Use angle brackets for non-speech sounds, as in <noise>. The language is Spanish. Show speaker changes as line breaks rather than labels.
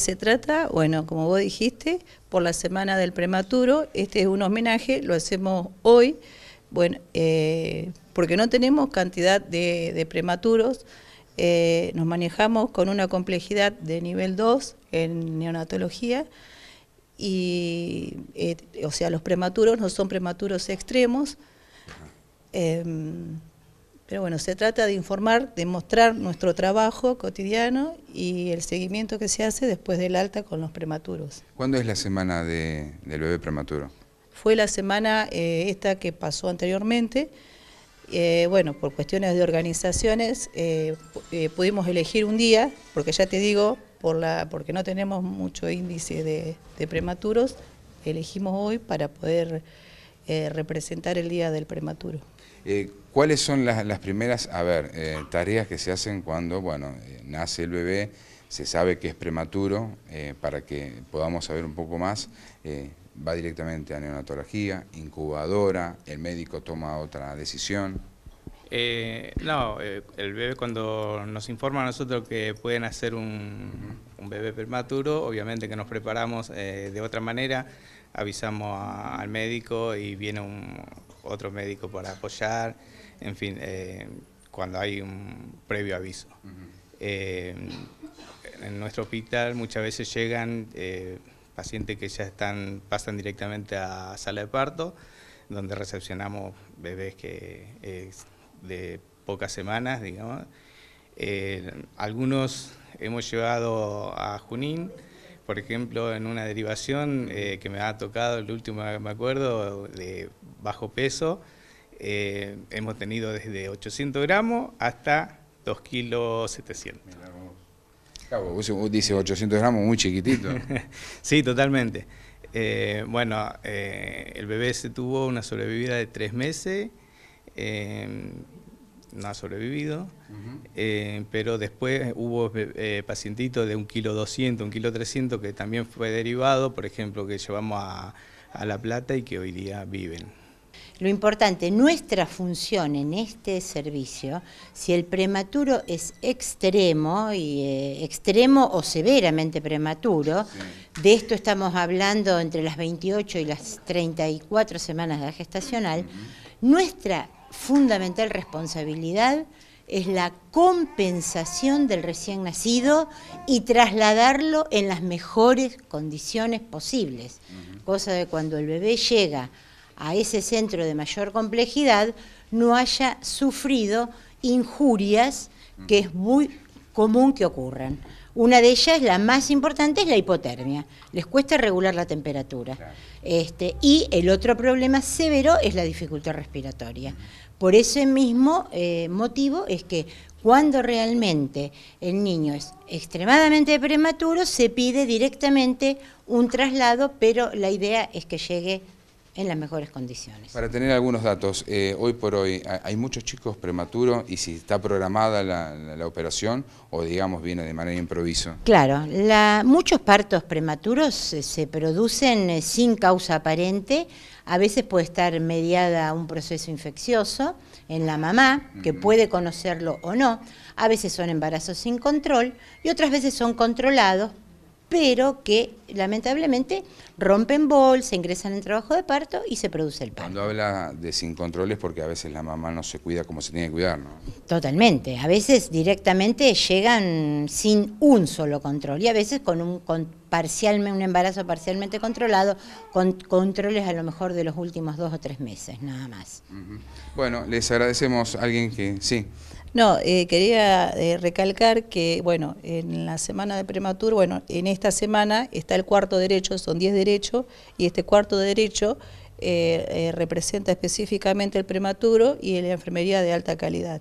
se trata, bueno, como vos dijiste, por la Semana del Prematuro, este es un homenaje, lo hacemos hoy, bueno, eh, porque no tenemos cantidad de, prematuros, eh, nos manejamos con una complejidad de nivel 2 en neonatología, y, eh, o sea, los prematuros no son prematuros extremos. Pero bueno, se trata de informar, de mostrar nuestro trabajo cotidiano y el seguimiento que se hace después del alta con los prematuros.
¿Cuándo es la semana de, del bebé prematuro?
Fue la semana eh, esta que pasó anteriormente. Eh, bueno, por cuestiones de organizaciones eh, pudimos elegir un día, porque ya te digo, por la, porque no tenemos mucho índice de prematuros, elegimos hoy para poder eh, representar el Día del Prematuro.
Eh, ¿Cuáles son las, primeras, a ver, eh, tareas que se hacen cuando, bueno, nace el bebé, se sabe que es prematuro, para que podamos saber un poco más, va directamente a neonatología, incubadora, el médico toma otra decisión?
Eh, no, eh, el bebé cuando nos informa a nosotros que pueden hacer un, bebé prematuro, obviamente que nos preparamos eh, de otra manera, avisamos al médico y viene un, otro médico para apoyar, en fin, cuando hay un previo aviso. en nuestro hospital muchas veces llegan pacientes que ya están, pasan directamente a sala de parto, donde recepcionamos bebés que de pocas semanas, digamos. Eh, algunos hemos llevado a Junín, por ejemplo, en una derivación eh, que me ha tocado, el último me acuerdo, de bajo peso, eh, hemos tenido desde 800 gramos hasta 2 kilos 700.
Claro, vos, 800 gramos, muy chiquitito. <laughs>
sí, totalmente. bueno, el bebé se tuvo una sobrevivida de tres meses Em, no ha sobrevivido, em, pero después hubo eh, pacientitos de un kilo 200, un kilo 300 que también fue derivado, por ejemplo, que llevamos a, La Plata y que hoy día viven.
Lo importante, nuestra función en este servicio, si el prematuro es extremo, y eh, extremo o severamente prematuro, de esto estamos hablando entre las 28 y las 34 semanas de gestacional, nuestra fundamental responsabilidad es la compensación del recién nacido y trasladarlo en las mejores condiciones posibles, cosa de cuando el bebé llega a ese centro de mayor complejidad no haya sufrido injurias, que es muy común que ocurran. Una de ellas, la más importante, es la hipotermia. Les cuesta regular la temperatura. Este, y el otro problema severo es la dificultad respiratoria. Por ese mismo eh, motivo es que cuando realmente el niño es extremadamente prematuro, se pide directamente un traslado, pero la idea es que llegue en las mejores condiciones.
Para tener algunos datos, eh, hoy por hoy hay muchos chicos prematuros y si está programada la, operación o digamos viene de manera improviso.
Claro, la, muchos partos prematuros eh, se producen eh, sin causa aparente, a veces puede estar mediada un proceso infeccioso en la mamá, que puede conocerlo o no, a veces son embarazos sin control y otras veces son controlados pero que lamentablemente rompen bols, se ingresan en trabajo de parto y se produce el parto.
Cuando habla de sin controles porque a veces la mamá no se cuida como se tiene que cuidar, ¿no?
Totalmente, a veces directamente llegan sin un solo control y a veces con un parcialmente un embarazo parcialmente controlado con controles a lo mejor de los últimos dos o tres meses, nada
más. Bueno, les agradecemos a alguien que sí
no, eh, quería eh, recalcar que, bueno, en la semana de prematuro, bueno, en esta semana está el cuarto derecho, son 10 derechos, y este cuarto derecho eh, representa específicamente el prematuro y la enfermería de alta calidad.